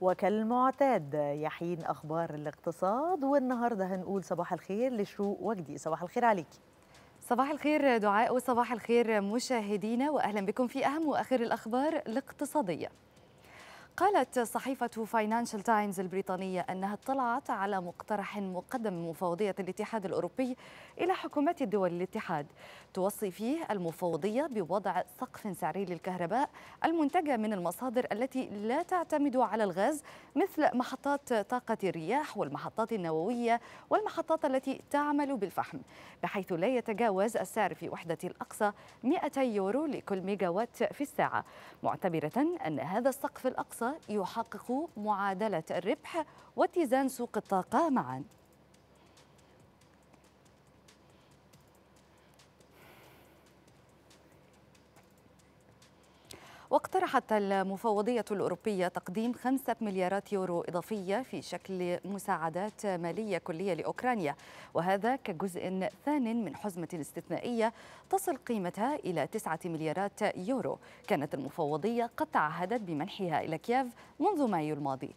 وكالمعتاد يحين أخبار الاقتصاد والنهاردة هنقول صباح الخير لشروق وجدي صباح الخير عليكي صباح الخير دعاء وصباح الخير مشاهدينا وأهلا بكم في أهم وآخر الأخبار الاقتصادية قالت صحيفة فاينانشال تايمز البريطانية أنها اطلعت على مقترح مقدم من مفوضية الاتحاد الأوروبي إلى حكومات دول الاتحاد توصي فيه المفوضية بوضع سقف سعري للكهرباء المنتجة من المصادر التي لا تعتمد على الغاز مثل محطات طاقة الرياح والمحطات النووية والمحطات التي تعمل بالفحم بحيث لا يتجاوز السعر في وحدة الأقصى 200 يورو لكل ميجاوات في الساعة معتبرة أن هذا السقف الأقصى يحقق معادلة الربح واتزان سوق الطاقة معاً واقترحت المفوضية الأوروبية تقديم خمسة مليارات يورو إضافية في شكل مساعدات مالية كلية لأوكرانيا وهذا كجزء ثان من حزمة استثنائية تصل قيمتها إلى تسعة مليارات يورو كانت المفوضية قد تعهدت بمنحها إلى كييف منذ مايو الماضي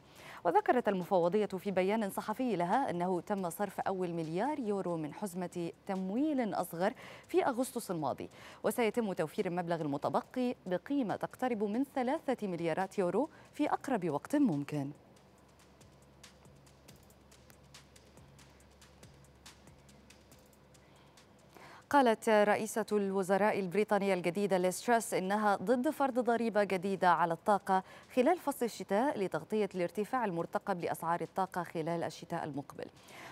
وذكرت المفوضية في بيان صحفي لها أنه تم صرف أول مليار يورو من حزمة تمويل أصغر في أغسطس الماضي وسيتم توفير المبلغ المتبقي بقيمة تقديم تقترب من ثلاثة مليارات يورو في أقرب وقت ممكن قالت رئيسة الوزراء البريطانية الجديدة ليستراس إنها ضد فرض ضريبة جديدة على الطاقة خلال فصل الشتاء لتغطية الارتفاع المرتقب لأسعار الطاقة خلال الشتاء المقبل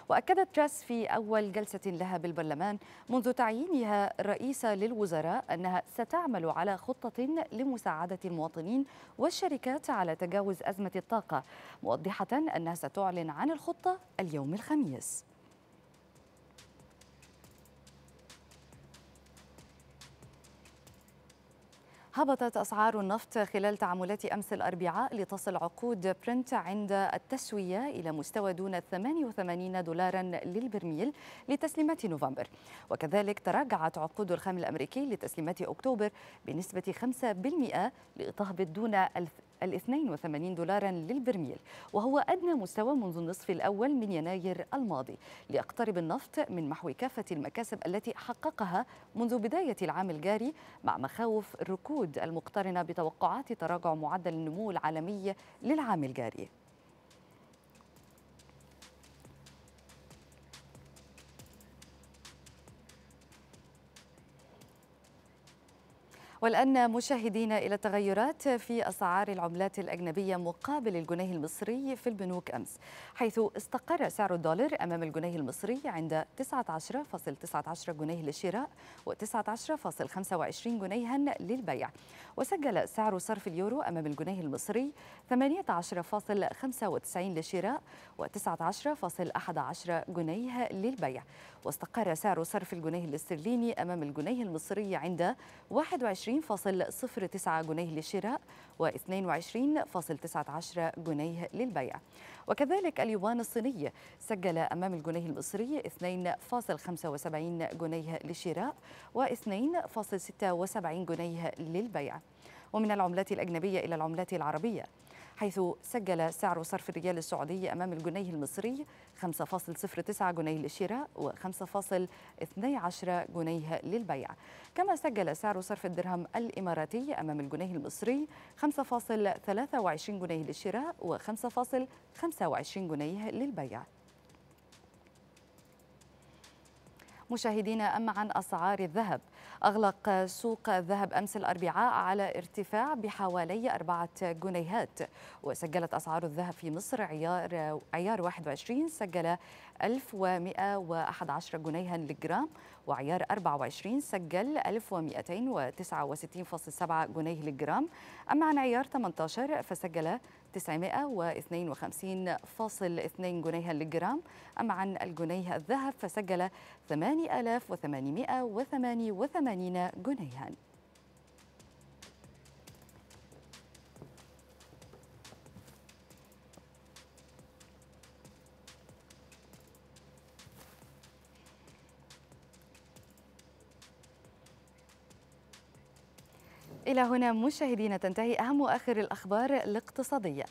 وأكدت تراس في أول جلسة لها بالبرلمان منذ تعيينها رئيسة للوزراء أنها ستعمل على خطة لمساعدة المواطنين والشركات على تجاوز أزمة الطاقة موضحة أنها ستعلن عن الخطة اليوم الخميس هبطت أسعار النفط خلال تعاملات أمس الأربعاء لتصل عقود برنت عند التسوية إلى مستوى دون 88 دولارا للبرميل لتسليمات نوفمبر وكذلك تراجعت عقود الخام الأمريكي لتسليمات أكتوبر بنسبة 5% لتهبط دون ال 82 دولارا للبرميل وهو أدنى مستوى منذ النصف الأول من يناير الماضي ليقترب النفط من محو كافة المكاسب التي حققها منذ بداية العام الجاري مع مخاوف ركود العقود المقترنة بتوقعات تراجع معدل النمو العالمي للعام الجاري والآن مشاهدينا إلى التغيرات في أسعار العملات الأجنبية مقابل الجنيه المصري في البنوك أمس حيث استقر سعر الدولار أمام الجنيه المصري عند 19.19 .19 جنيه للشراء و19.25 جنيها للبيع وسجل سعر صرف اليورو أمام الجنيه المصري 18.95 للشراء و19.11 جنيها للبيع واستقر سعر صرف الجنيه الاسترليني أمام الجنيه المصري عند 21 22.09 جنيه للشراء و22.19 جنيه للبيع وكذلك اليوان الصيني سجل أمام الجنيه المصري 2.75 جنيه للشراء و2.76 جنيه للبيع ومن العملات الأجنبية إلى العملات العربية حيث سجل سعر صرف الريال السعودي أمام الجنيه المصري 5.09 جنيه للشراء و5.12 جنيه للبيع كما سجل سعر صرف الدرهم الإماراتي أمام الجنيه المصري 5.23 جنيه للشراء و5.25 جنيه للبيع مشاهدينا أما عن أسعار الذهب أغلق سوق الذهب أمس الأربعاء على ارتفاع بحوالي أربعة جنيهات وسجلت أسعار الذهب في مصر عيار عيار 21 سجل 1111 جنيها للجرام وعيار 24 سجل 1269.7 جنيه للجرام أما عن عيار 18 فسجل 952.2 جنيها للجرام أما عن الجنيه الذهب فسجل 8 8888 جنيها إلى هنا مشاهدينا تنتهي أهم وآخر الأخبار الاقتصادية